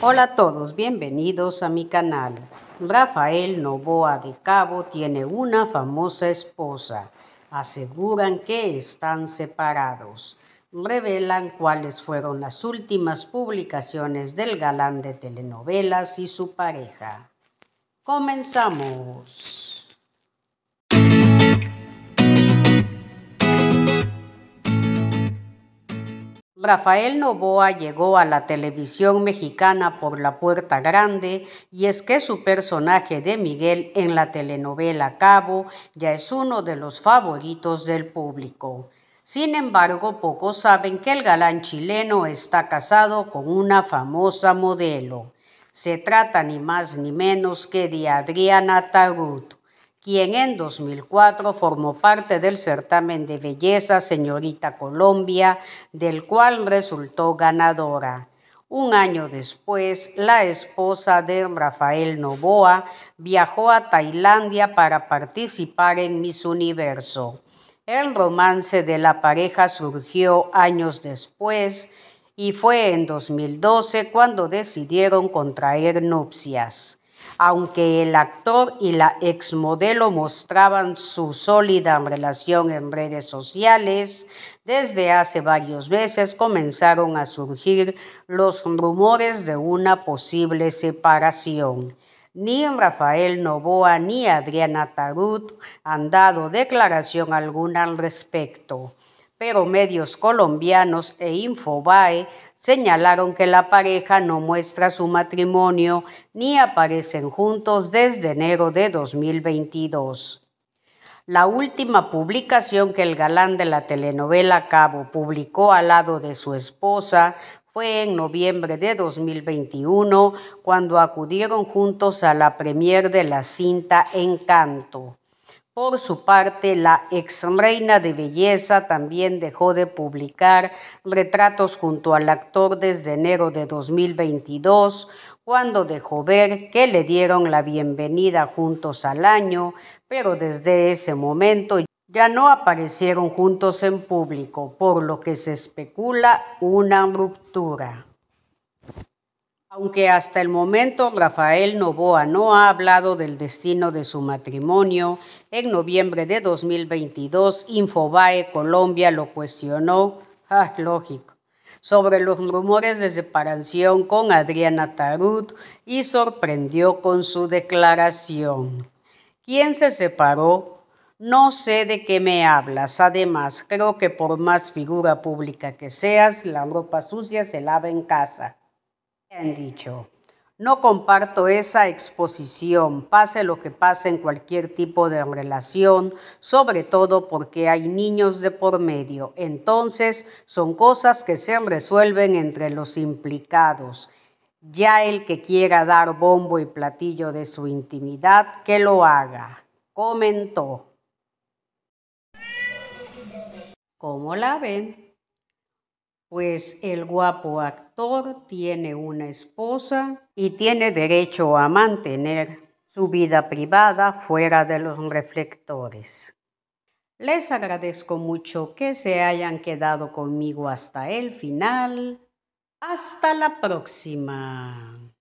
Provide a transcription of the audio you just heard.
Hola a todos, bienvenidos a mi canal. Rafael Novoa de Cabo tiene una famosa esposa. Aseguran que están separados. Revelan cuáles fueron las últimas publicaciones del galán de telenovelas y su pareja. Comenzamos. Rafael Novoa llegó a la televisión mexicana por la puerta grande y es que su personaje de Miguel en la telenovela Cabo ya es uno de los favoritos del público. Sin embargo, pocos saben que el galán chileno está casado con una famosa modelo. Se trata ni más ni menos que de Adriana Tarut quien en 2004 formó parte del certamen de belleza Señorita Colombia, del cual resultó ganadora. Un año después, la esposa de Rafael Novoa viajó a Tailandia para participar en Miss Universo. El romance de la pareja surgió años después y fue en 2012 cuando decidieron contraer nupcias aunque el actor y la exmodelo mostraban su sólida relación en redes sociales, desde hace varios meses comenzaron a surgir los rumores de una posible separación. Ni Rafael Novoa ni Adriana Tarut han dado declaración alguna al respecto pero medios colombianos e Infobae señalaron que la pareja no muestra su matrimonio ni aparecen juntos desde enero de 2022. La última publicación que el galán de la telenovela Cabo publicó al lado de su esposa fue en noviembre de 2021, cuando acudieron juntos a la premier de la cinta Encanto. Por su parte, la ex reina de belleza también dejó de publicar retratos junto al actor desde enero de 2022, cuando dejó ver que le dieron la bienvenida juntos al año, pero desde ese momento ya no aparecieron juntos en público, por lo que se especula una ruptura. Aunque hasta el momento Rafael Novoa no ha hablado del destino de su matrimonio, en noviembre de 2022 Infobae Colombia lo cuestionó, ah, lógico, sobre los rumores de separación con Adriana Tarut y sorprendió con su declaración. ¿Quién se separó? No sé de qué me hablas. Además, creo que por más figura pública que seas, la ropa sucia se lava en casa. Han dicho, no comparto esa exposición, pase lo que pase en cualquier tipo de relación, sobre todo porque hay niños de por medio. Entonces son cosas que se resuelven entre los implicados. Ya el que quiera dar bombo y platillo de su intimidad, que lo haga, comentó. ¿Cómo la ven? pues el guapo actor tiene una esposa y tiene derecho a mantener su vida privada fuera de los reflectores. Les agradezco mucho que se hayan quedado conmigo hasta el final. Hasta la próxima.